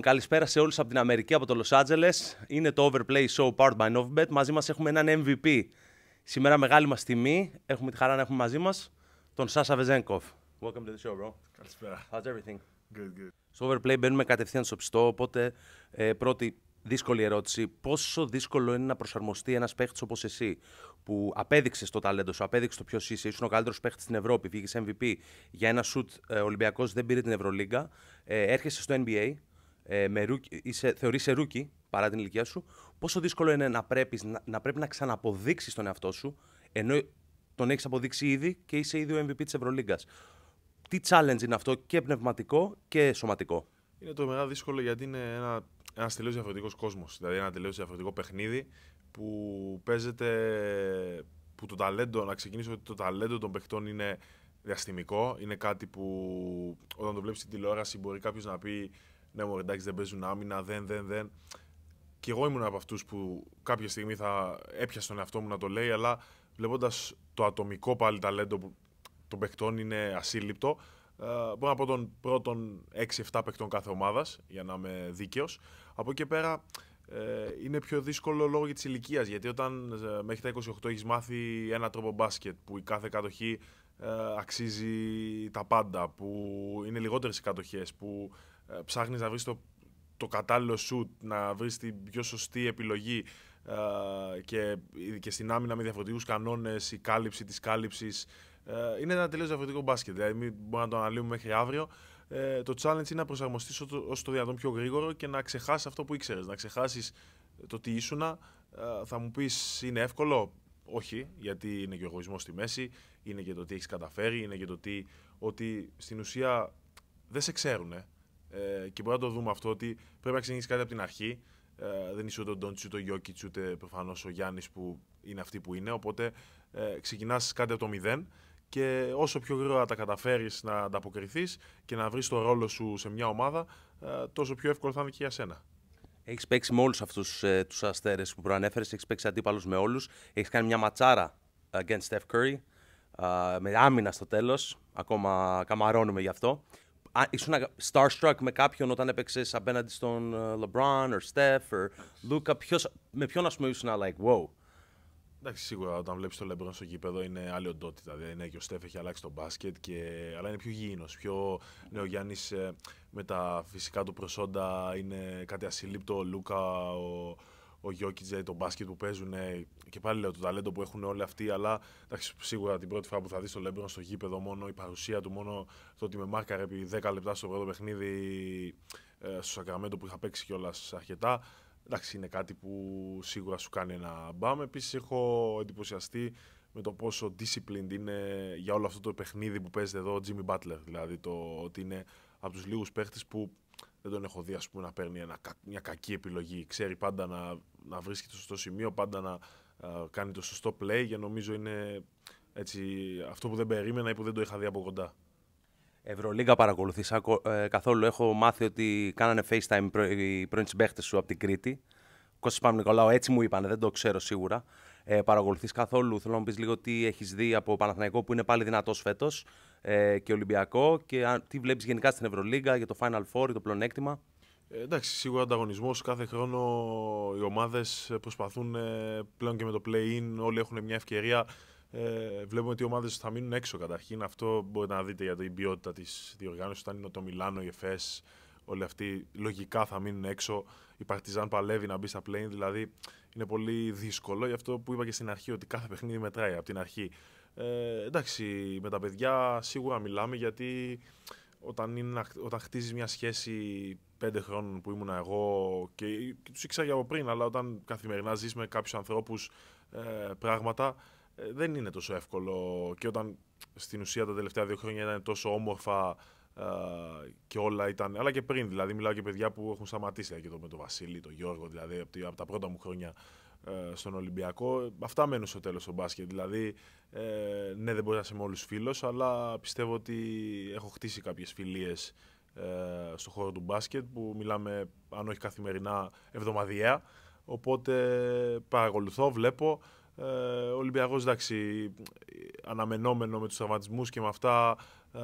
Καλησπέρα σε όλους από την Αμερική, από το Los Angeles. Είναι το Overplay Show part by Novibet. Μαζί μας έχουμε έναν MVP. Σήμερα μεγάλη μας τιμή. Έχουμε τη χαρά να έχουμε μαζί μας τον Σάσα Βεζένκοφ. Welcome to the show, bro. Καλησπέρα. How's everything? Good, good. Στο Overplay μπαίνουμε κατευθείαν στο πιστό, οπότε ε, πρώτη δύσκολη ερώτηση. Πόσο δύσκολο είναι να προσαρμοστεί ένας παίχτης όπως εσύ, που απέδειξες το ταλέντο σου, απέδειξες το ποιος είσαι, ήσουν ο καλύτερος παίχτης στην Ευρώπη, βγήκες MVP για ένα σουτ ε, Ολυμπιακός, δεν πήρε την Ευρωλίγκα. Ε, έρχεσαι στο NBA, ε, με ρούκι, είσαι, θεωρείσαι ρούκι παρά την ηλικία σου, πόσο δύσκολο είναι να, πρέπει να, να, να ξαναποδείξεις τον εαυτό σου, ενώ τον έχεις αποδείξει ήδη και είσαι ήδη ο MVP της Ευρωλίγκας. Τι challenge είναι αυτό και πνευματικό και σωματικό. Είναι το μεγάλο δύσκολο γιατί είναι ένα ένας τελείως διαφορετικός κόσμος, δηλαδή ένα τελείως διαφορετικό παιχνίδι που παίζεται, που το ταλέντο, να ξεκινήσω ότι το ταλέντο των παιχτών είναι διαστημικό, είναι κάτι που όταν το βλέπεις στην τηλεόραση μπορεί κάποιος να πει ναι, μου εντάξει, δεν παίζουν άμυνα, δεν, δεν, δεν. Κι εγώ ήμουν από αυτούς που κάποια στιγμή θα έπιασε τον εαυτό μου να το λέει, αλλά βλέποντας το ατομικό πάλι ταλέντο που των παιχτών είναι ασύλληπτο, ε, μπορώ να πω τον πρωτων 6 6-7 παιχτών κάθε ομάδας, για να είμαι δίκαιος. Από εκεί πέρα ε, είναι πιο δύσκολο λόγω της ηλικίας. Γιατί όταν ε, μέχρι τα 28 έχεις μάθει ένα τρόπο μπάσκετ που η κάθε κατοχή αξίζει τα πάντα, που είναι λιγότερες οι κατοχές, που ε, ψάχνεις να βρεις το, το κατάλληλο σουτ, να βρεις την πιο σωστή επιλογή ε, και, και στην άμυνα με διαφορετικούς κανόνες, η κάλυψη της κάλυψης. Ε, είναι ένα τελείως διαφορετικό μπάσκετ, δηλαδή μπορούμε να το αναλύουμε μέχρι αύριο. το challenge είναι να προσαρμοστείς όσο το δυνατόν πιο γρήγορο και να ξεχάσεις αυτό που ήξερες, να ξεχάσεις το τι ήσουνα. Ε, θα μου πεις είναι εύκολο, όχι, γιατί είναι και ο εγωισμός στη μέση, είναι και το τι έχεις καταφέρει, είναι και το τι, ότι στην ουσία δεν σε ξέρουν. Ε, και μπορεί να το δούμε αυτό ότι πρέπει να ξεκινήσεις κάτι από την αρχή. Ε, δεν είσαι ούτε ο Ντόντσι, ούτε ο Γιώκητ, ούτε προφανώς ο Γιάννης που είναι αυτή που είναι. Οπότε ε, ξεκινάς κάτι από το μηδέν και όσο πιο γρήγορα τα καταφέρεις να ανταποκριθείς και να βρεις το ρόλο σου σε μια ομάδα, ε, τόσο πιο εύκολο θα είναι και για σένα. Έχεις παίξει με όλους αυτούς ε, τους αστέρες που προανέφερες, έχεις παίξει αντίπαλους με όλους. Έχεις κάνει μια ματσάρα against Steph Curry. με άμυνα στο τέλος. Ακόμα καμαρώνουμε γι' αυτό ήσουν starstruck με κάποιον όταν έπαιξες απέναντι στον ε, LeBron, or Steph, or Luca, ποιος, με ποιον ας πούμε ήσουν like, wow. Εντάξει, σίγουρα όταν βλέπεις τον LeBron στο γήπεδο είναι άλλη οντότητα. Δηλαδή είναι και ο Στέφ έχει αλλάξει τον μπάσκετ, και... αλλά είναι πιο γήινος. Πιο... Ναι, ο Γιάννης ε, με τα φυσικά του προσόντα είναι κάτι ασύλληπτο. Ο Λούκα, ο, ο Γιώκητζε, το μπάσκετ που παίζουν ε, και πάλι λέω το ταλέντο που έχουν όλοι αυτοί. Αλλά εντάξει, σίγουρα την πρώτη φορά που θα δεις τον Λέμπρον στο γήπεδο, μόνο η παρουσία του, μόνο το ότι με μάρκαρε επί 10 λεπτά στο πρώτο παιχνίδι ε, στο Σακραμέντο που είχα παίξει κιόλας αρκετά. Εντάξει, είναι κάτι που σίγουρα σου κάνει ένα μπαμ. Επίσης, έχω εντυπωσιαστεί με το πόσο disciplined είναι για όλο αυτό το παιχνίδι που παίζεται εδώ ο Jimmy Butler. Δηλαδή, το ότι είναι από τους λίγους παίχτες που δεν τον έχω δει να παίρνει μια κακή επιλογή. Ξέρει πάντα να, να βρίσκει το σωστό σημείο, πάντα να κάνει το σωστό play και νομίζω είναι έτσι, αυτό που δεν περίμενα ή που δεν το είχα δει από κοντά. Ευρωλίγα παρακολουθείς ε, καθόλου. Έχω μάθει ότι κάνανε FaceTime οι πρώην συμπαίχτες σου από την Κρήτη. έτσι μου είπανε, δεν το ξέρω σίγουρα ε, παρακολουθείς καθόλου. Θέλω να μου πεις λίγο τι έχεις δει από Παναθηναϊκό που είναι πάλι δυνατός φέτος ε, και Ολυμπιακό και αν, τι βλέπεις γενικά στην Ευρωλίγκα για το Final Four, ή το πλονέκτημα. Ε, εντάξει, σίγουρα ανταγωνισμός. Κάθε χρόνο οι ομάδες προσπαθούν ε, πλέον και με το play-in. Όλοι έχουν μια ευκαιρία. Ε, βλέπουμε ότι οι ομάδες θα μείνουν έξω καταρχήν. Αυτό μπορείτε να δείτε για την ποιότητα της διοργάνωσης. Όταν είναι το Μιλάνο, η ΕΦΕΣ, όλοι αυτοί λογικά θα μείνουν έξω. Η Παρτιζάν παλεύει να μπει στα πλέον. δηλαδή είναι πολύ δύσκολο. Γι' αυτό που είπα και στην αρχή, ότι κάθε παιχνίδι μετράει από την αρχή. Ε, εντάξει, με τα παιδιά σίγουρα μιλάμε γιατί όταν, είναι, όταν χτίζεις μια σχέση πέντε χρόνων που ήμουν εγώ και, και τους ήξερα από πριν, αλλά όταν καθημερινά ζεις με κάποιους ανθρώπους ε, πράγματα, ε, δεν είναι τόσο εύκολο και όταν στην ουσία τα τελευταία δύο χρόνια ήταν τόσο όμορφα και όλα ήταν. Αλλά και πριν, δηλαδή, μιλάω και παιδιά που έχουν σταματήσει δηλαδή και με τον Βασίλη, τον Γιώργο, δηλαδή από, τα πρώτα μου χρόνια ε, στον Ολυμπιακό. Αυτά μένουν στο τέλος στο μπάσκετ. Δηλαδή, ε, ναι, δεν μπορεί να είσαι με όλους φίλος, αλλά πιστεύω ότι έχω χτίσει κάποιες φιλίες ε, στον χώρο του μπάσκετ που μιλάμε, αν όχι καθημερινά, εβδομαδιαία. Οπότε παρακολουθώ, βλέπω. Ε, ο Ολυμπιακός, εντάξει, αναμενόμενο με τους τραυματισμούς και με αυτά ε,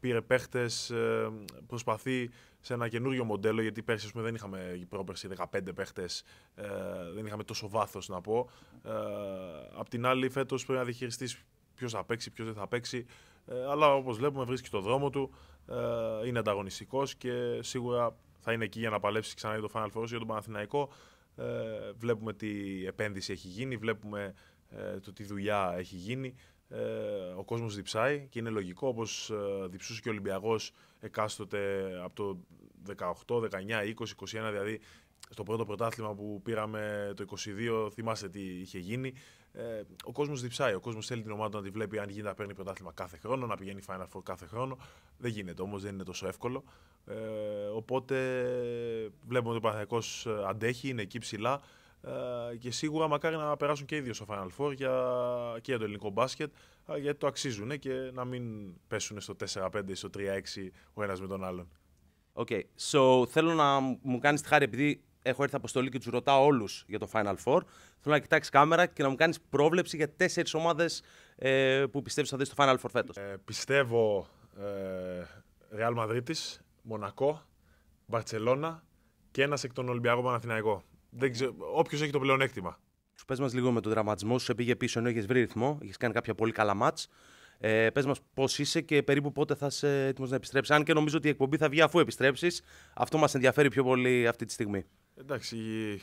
πήρε παίχτες, ε, προσπαθεί σε ένα καινούριο μοντέλο, γιατί πέρσι δεν είχαμε πρόπερση 15 παίχτες, ε, δεν είχαμε τόσο βάθος να πω. απ' την άλλη φέτος πρέπει να διχειριστείς ποιος θα παίξει, ποιος δεν θα παίξει. αλλά όπως βλέπουμε βρίσκει το δρόμο του, είναι ανταγωνιστικός και σίγουρα θα είναι εκεί για να παλέψει ξανά για το Final Four για τον Παναθηναϊκό. βλέπουμε τι επένδυση έχει γίνει, βλέπουμε το τι δουλειά έχει γίνει ε, ο κόσμος διψάει και είναι λογικό όπως ε, διψούσε και ο Ολυμπιακός εκάστοτε από το 18, 19, 20, 21 δηλαδή στο πρώτο πρωτάθλημα που πήραμε το 22, θυμάστε τι είχε γίνει. Ε, ο κόσμος διψάει. Ο κόσμος θέλει την ομάδα να τη βλέπει, αν γίνεται να παίρνει πρωτάθλημα κάθε χρόνο, να πηγαίνει Final Four κάθε χρόνο. Δεν γίνεται όμως, δεν είναι τόσο εύκολο. Ε, οπότε βλέπουμε ότι ο Παναγιακό ε, αντέχει, είναι εκεί ψηλά. Ε, και σίγουρα μακάρι να περάσουν και οι δύο στο Final Four για, και για το ελληνικό μπάσκετ, ε, γιατί το αξίζουν και να μην πέσουν στο 4-5 ή στο 3-6 ο ένας με τον άλλον. Οκ. Okay. So, θέλω να μου κάνεις τη χάρη, επειδή έχω έρθει αποστολή και τους ρωτάω όλους για το Final Four. Θέλω να κοιτάξεις κάμερα και να μου κάνεις πρόβλεψη για τέσσερις ομάδες ε, που πιστεύεις θα δεις στο Final Four φέτος. Ε, πιστεύω ε, Real Madrid, Μονακό, Μπαρσελόνα και ένας εκ των Ολυμπιακών Παναθηναϊκών. Όποιος έχει το πλεονέκτημα. Σου πες μας λίγο με τον τραυματισμό σου, σε πήγε πίσω ενώ έχει βρει ρυθμό, έχει κάνει κάποια πολύ καλά μάτς. Ε, πες μας πώς είσαι και περίπου πότε θα είσαι έτοιμος να επιστρέψεις Αν και νομίζω ότι η εκπομπή θα βγει αφού επιστρέψεις, αυτό μας ενδιαφέρει πιο πολύ αυτή τη στιγμή. Εντάξει,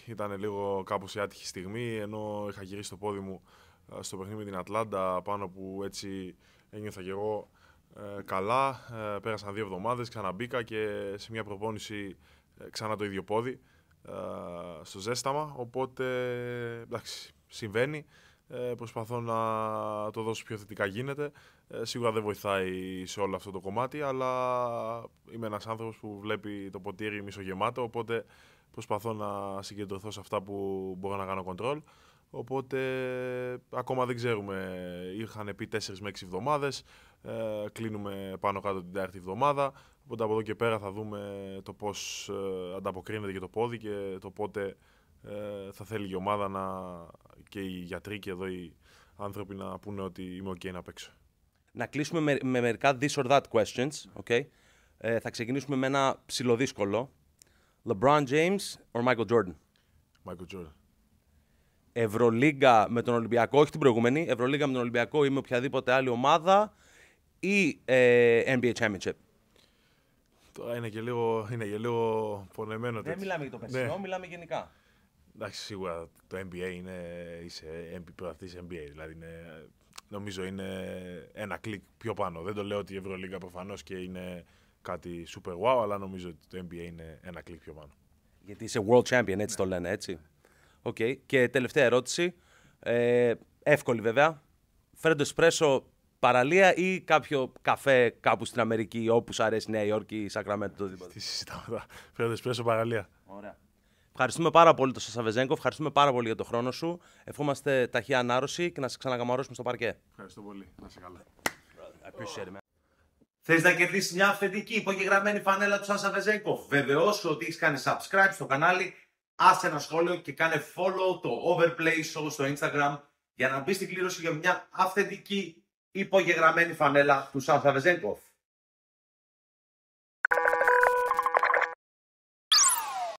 ήταν λίγο κάπως η άτυχη στιγμή, ενώ είχα γυρίσει το πόδι μου ε, στο παιχνίδι με την Ατλάντα, πάνω που έτσι ένιωθα και εγώ ε, καλά. Ε, πέρασαν δύο εβδομάδες, ξαναμπήκα και σε μια προπόνηση ε, ξανά το ίδιο πόδι. Ε, στο ζέσταμα. Οπότε εντάξει, συμβαίνει. Ε, προσπαθώ να το δώσω πιο θετικά γίνεται. Ε, σίγουρα δεν βοηθάει σε όλο αυτό το κομμάτι, αλλά είμαι ένας άνθρωπος που βλέπει το ποτήρι μισογεμάτο, οπότε προσπαθώ να συγκεντρωθώ σε αυτά που μπορώ να κάνω control, Οπότε ακόμα δεν ξέρουμε. Είχαν πει 4 με 6 εβδομάδες Ε, κλείνουμε πάνω κάτω την τέταρτη εβδομάδα. Οπότε από εδώ και πέρα θα δούμε το πώς ε, ανταποκρίνεται και το πόδι και το πότε ε, θα θέλει η ομάδα να, και οι γιατροί και εδώ οι άνθρωποι να πούνε ότι είμαι OK να παίξω. Να κλείσουμε με, μερικά this or that questions. Okay. Ε, θα ξεκινήσουμε με ένα ψηλοδύσκολο. LeBron James or Michael Jordan. Michael Jordan. Ευρωλίγα με τον Ολυμπιακό, όχι την προηγούμενη. Ευρωλίγκα με τον Ολυμπιακό ή με οποιαδήποτε άλλη ομάδα ή NBA Championship είναι και λίγο, είναι και λίγο πονεμένο. Δεν μιλάμε για το ναι. περσινό, ναι. μιλάμε γενικά. Εντάξει, σίγουρα το NBA είναι. είσαι NBA. Δηλαδή νομίζω είναι ένα κλικ πιο πάνω. Δεν το λέω ότι η Ευρωλίγα προφανώς και είναι κάτι super wow, αλλά νομίζω ότι το NBA είναι ένα κλικ πιο πάνω. Γιατί είσαι world champion, έτσι ναι. το λένε, έτσι. Οκ. Και τελευταία ερώτηση. Ε, εύκολη βέβαια. Φέρντο Εσπρέσο παραλία ή κάποιο καφέ κάπου στην Αμερική, όπου σου αρέσει Νέα Υόρκη, Σακραμέντο, οτιδήποτε. Τι συζητάμε τώρα. να σπρέσο παραλία. Ωραία. Ευχαριστούμε πάρα πολύ τον Σαβεζέγκο, ευχαριστούμε πάρα πολύ για τον χρόνο σου. Ευχόμαστε ταχύ ανάρρωση και να σε ξανακαμαρώσουμε στο παρκέ. Ευχαριστώ πολύ. Να σε καλά. Oh. Θες να κερδίσεις μια αυθεντική υπογεγραμμένη φανέλα του Σάσα Βεζέγκοφ. Βεβαιώ ότι έχεις κάνει subscribe στο κανάλι, άσε ένα σχόλιο και κάνε follow το Overplay Show στο Instagram για να μπεις στην κλήρωση για μια αυθεντική υπογεγραμμένη φανέλα του Σάσα